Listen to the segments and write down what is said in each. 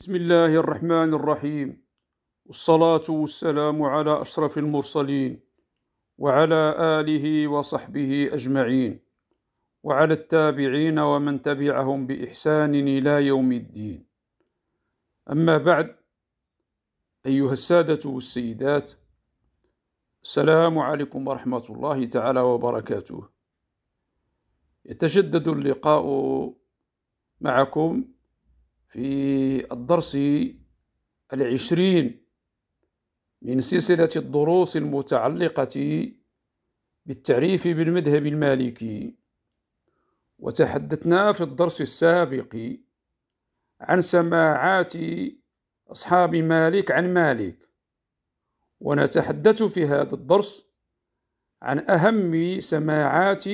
بسم الله الرحمن الرحيم والصلاة والسلام على أشرف المرسلين وعلى آله وصحبه أجمعين وعلى التابعين ومن تبعهم بإحسان إلى يوم الدين أما بعد أيها السادة والسيدات السلام عليكم ورحمة الله تعالى وبركاته يتجدد اللقاء معكم في الدرس العشرين من سلسلة الدروس المتعلقة بالتعريف بالمذهب المالكي وتحدثنا في الدرس السابق عن سماعات أصحاب مالك عن مالك ونتحدث في هذا الدرس عن أهم سماعات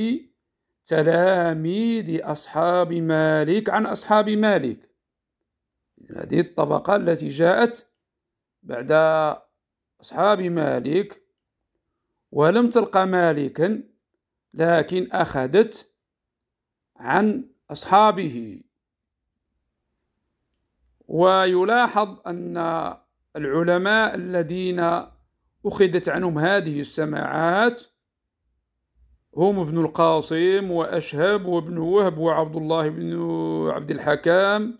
تلاميذ أصحاب مالك عن أصحاب مالك هذه الطبقة التي جاءت بعد أصحاب مالك ولم تلقى مالكا لكن أخذت عن أصحابه ويلاحظ أن العلماء الذين أخذت عنهم هذه السماعات هم ابن القاسم وأشهب وابن وهب وعبد الله بن عبد الحكام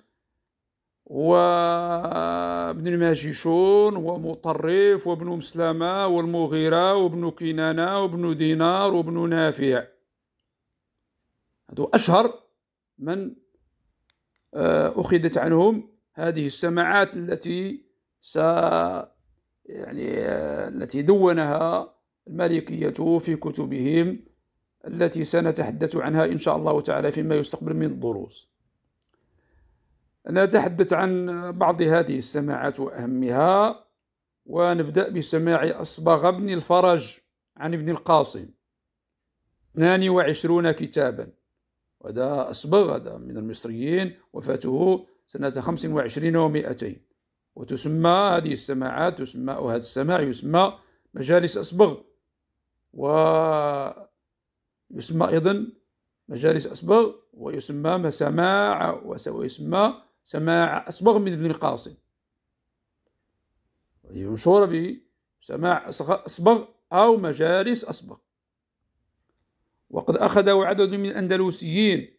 وابن الماجشون ومطرف وابن مسلمة والمغيرة وابن كنانة وابن دينار وابن نافع هذو أشهر من آه، أخذت عنهم هذه السماعات التي س يعني آه، التي دونها المالكية في كتبهم التي سنتحدث عنها إن شاء الله تعالى فيما يستقبل من الدروس نتحدث عن بعض هذه السماعات وأهمها ونبدأ بسماع أصبغ بن الفرج عن ابن القاسم 22 كتابا وهذا أصبغ هذا من المصريين وفاته سنة 25 و200 وتسمى هذه السماعات تسمى أو هذا السماع يسمى مجالس أصبغ ويسمى أيضا مجالس أصبغ ويسمى مسماع ويسمى سماع أصبغ من ابن القاسم به أيوة، سماع أصبغ أو مجالس أصبغ وقد أخذه عدد من الأندلسيين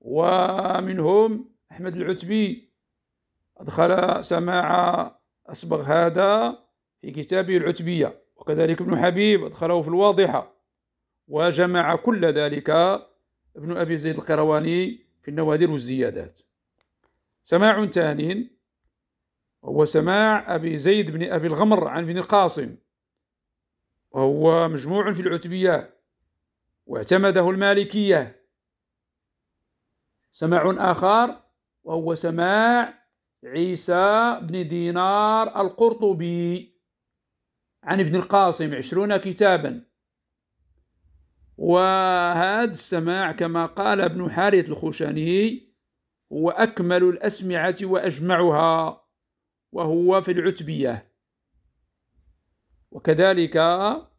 ومنهم أحمد العتبي أدخل سماع أصبغ هذا في كتابه العتبية وكذلك ابن حبيب أدخله في الواضحة وجمع كل ذلك ابن أبي زيد القرواني في النوادر والزيادات سماع ثان هو سماع أبي زيد بن أبي الغمر عن ابن القاسم وهو مجموع في العتبية واعتمده المالكية سماع آخر وهو سماع عيسى بن دينار القرطبي عن ابن القاسم عشرون كتابا وهذا السماع كما قال ابن حارث الخشني وأكمل الأسمعة وأجمعها وهو في العتبية وكذلك آه،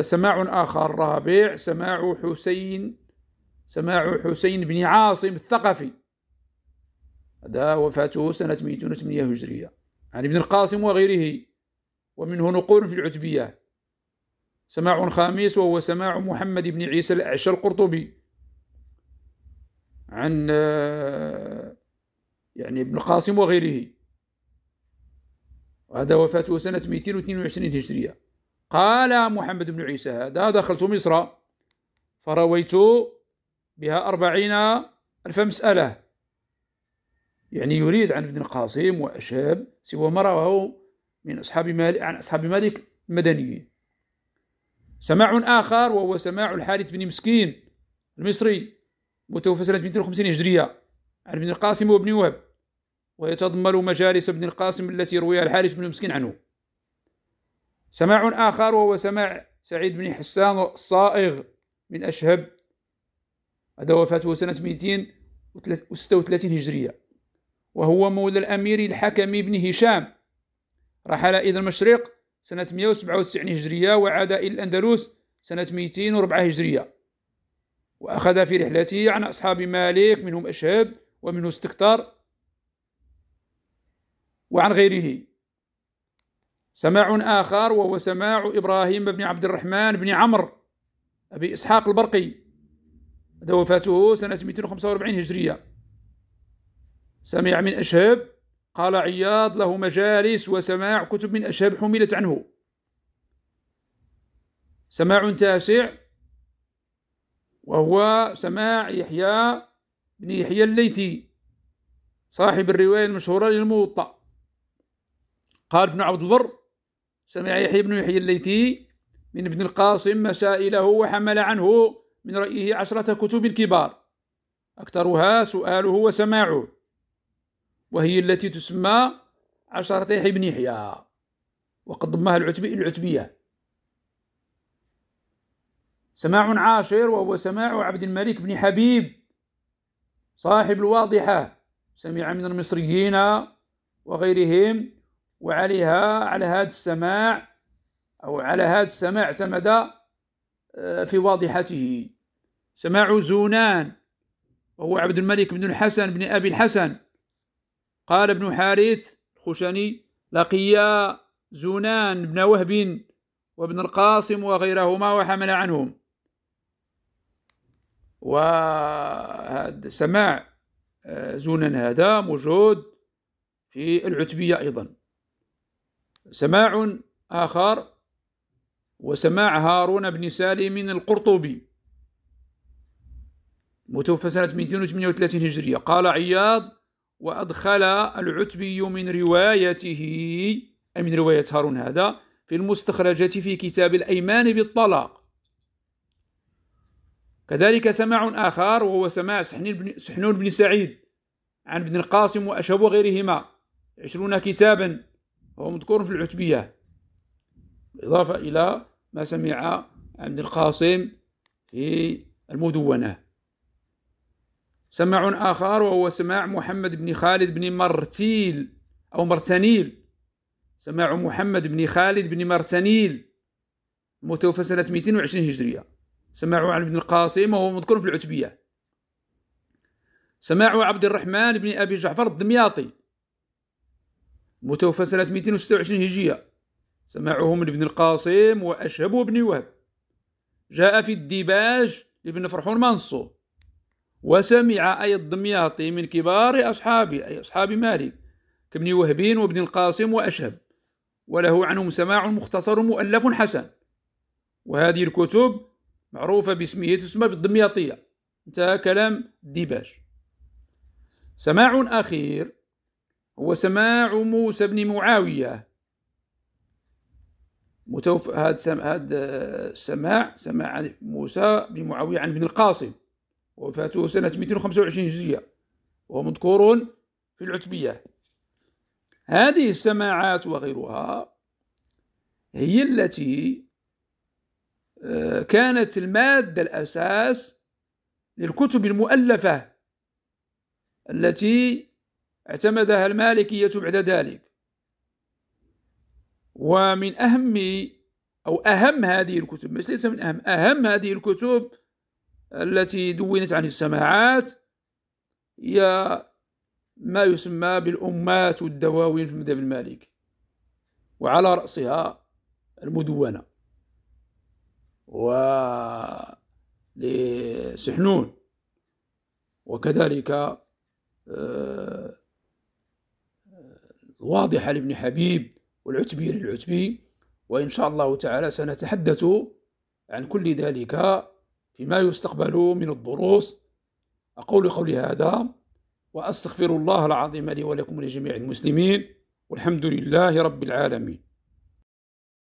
سماع آخر رابع سماع حسين سماع حسين بن عاصم الثقفي هذا وفاته سنة 208 هجرية عن ابن القاسم وغيره ومنه نقول في العتبية سماع خامس وهو سماع محمد بن عيسى الأعشى القرطبي عن آه، يعني ابن القاسم وغيره وهذا وفاته سنة 222 هجرية قال محمد بن عيسى هذا دخلت مصر فرويت بها أربعين ألف مسألة يعني يريد عن ابن القاسم وأشاب سوى ما رواه من أصحاب مالك عن أصحاب مالك المدنيين سماع آخر وهو سماع الحارث بن مسكين المصري متوفى سنة 250 هجرية عن ابن القاسم وابن وهب ويتضمن مجالس ابن القاسم التي رويها الحارث بن مسكين عنه سماع آخر وهو سماع سعيد بن حسان الصائغ من أشهب هذا وفاته سنة 236 هجرية وهو مولى الأمير الحكم بن هشام رحل إلى المشرق سنة 197 هجرية وعاد إلى الأندلس سنة 204 هجرية وأخذ في رحلته عن أصحاب مالك منهم أشهب ومنه استكتار وعن غيره سماع آخر وهو سماع إبراهيم بن عبد الرحمن بن عمرو أبي إسحاق البرقي هذا وفاته سنة 245 هجرية سمع من أشهب قال عياض له مجالس وسماع كتب من أشهب حملت عنه سماع تاسع وهو سماع يحيى بن يحيى الليثي صاحب الرواية المشهورة للموطأ قال ابن عبد البر سمع يحيى بن يحيى الليثي من ابن القاسم مسائله وحمل عنه من رأيه عشرة كتب كبار أكثرها سؤاله وسماعه وهي التي تسمى عشرة يحيى بن يحيى وقد ضمها العتبي العتبية سماع عاشر وهو سماع عبد الملك بن حبيب صاحب الواضحة سمع من المصريين وغيرهم وعليها على هذا السماع أو على هذا السماع اعتمد آه، في واضحته سماع زونان وهو عبد الملك بن الحسن بن أبي الحسن قال ابن حارث الخشني لقيا زونان بن وهب وابن القاسم وغيرهما وحمل عنهم سماع آه، زونان هذا موجود في العتبية أيضا سماع آخر وسماع هارون بن سالم القرطبي متوفى سنة 238 هجرية قال عياض وأدخل العتبي من روايته أي من رواية هارون هذا في المستخرجة في كتاب الأيمان بالطلاق كذلك سماع آخر وهو سماع سحنون بن سعيد عن ابن القاسم وأشهب وغيرهما عشرون كتابا وهو مذكور في العتبية إضافة إلى ما سمع عبد القاسم في المدونة سماع آخر وهو سماع محمد بن خالد بن مرتيل أو مرتنيل سماع محمد بن خالد بن مرتنيل المتوفى سنة 220 هجرية سماعه عن ابن القاسم وهو مذكور في العتبية سماعه عبد الرحمن بن أبي جعفر الدمياطي متوفى سنة 226 هجرية سماعه من ابن القاسم وأشهب بن وهب جاء في الديباج لابن فرحون منصور وسمع أي الدمياطي من كبار أصحابه أي أصحاب مالك كابن وهبين وابن القاسم وأشهب وله عنهم سماع مختصر مؤلف حسن وهذه الكتب معروفة باسمه تسمى بالدمياطية انتهى كلام ديباج سماع أخير هو سماع موسى بن معاوية متوفى هذا سم... هذا سماع عن موسى بن معاوية عن ابن القاسم وفاته سنة 225 هجرية وهو مذكور في العتبية هذه السماعات وغيرها هي التي آه، كانت المادة الأساس للكتب المؤلفة التي اعتمدها المالكية بعد ذلك ومن أهم أو أهم هذه الكتب مش ليس من أهم أهم هذه الكتب التي دونت عن السماعات هي ما يسمى بالأمات والدواوين في المذهب المالكي وعلى رأسها المدونة ولسحنون وكذلك آه، واضحة لابن حبيب والعتبي للعتبي وإن شاء الله تعالى سنتحدث عن كل ذلك فيما يستقبل من الدروس أقول قولي هذا وأستغفر الله العظيم لي ولكم ولجميع المسلمين والحمد لله رب العالمين